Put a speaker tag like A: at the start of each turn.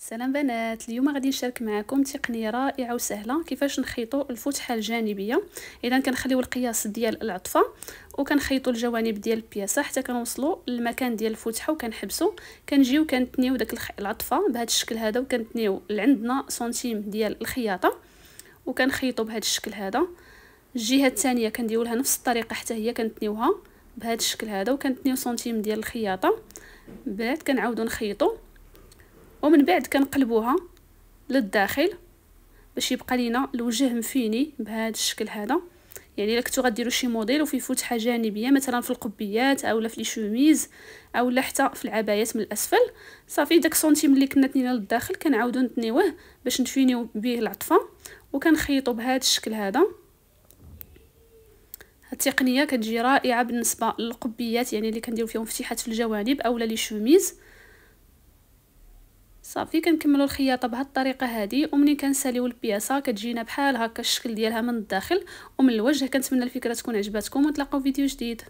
A: سلام بنات اليوم غادي نشارك معكم تقنيه رائعه وسهله كيفاش نخيطوا الفتحه الجانبيه اذا كنخليو القياس ديال العطفه وكنخيطوا الجوانب ديال البياسه حتى كنوصلوا للمكان ديال الفتحه وكنحبسوا كنجيو كنتنيو داك العطفه بهذا الشكل هذا وكنتنيو لعندنا سنتيم ديال الخياطه وكنخيطوا بهذا الشكل هذا الجهه الثانيه كنديروا لها نفس الطريقه حتى هي كنتنيوها بهذا الشكل هذا وكنتنيو سنتيم ديال الخياطه بعد كنعاودوا نخيطوا ومن بعد كنقلبوها للداخل باش يبقى لينا الوجه مفيني بهذا الشكل هذا يعني الا كنتو غديروا شي موديل وفي فتحه جانبيه مثلا في القبيات اولا في لي شوميز اولا حتى في العبايات من الاسفل صافي داك سنتيم اللي كنا تنينا للداخل كنعاودو نتنيوه باش نفينيو به العطفه وكنخيطو بهذا الشكل هذا التقنيه كتجي رائعه بالنسبه للقبيات يعني اللي كنديروا فيهم فتيحات في الجوانب اولا لي شوميز صافي كنكملوا الخياطه بهذه الطريقه هذه ومني كنساليو البياسه كتجينا بحال هكا الشكل ديالها من الداخل ومن الوجه كنتمنى الفكره تكون عجبتكم وتلاقوا فيديو جديد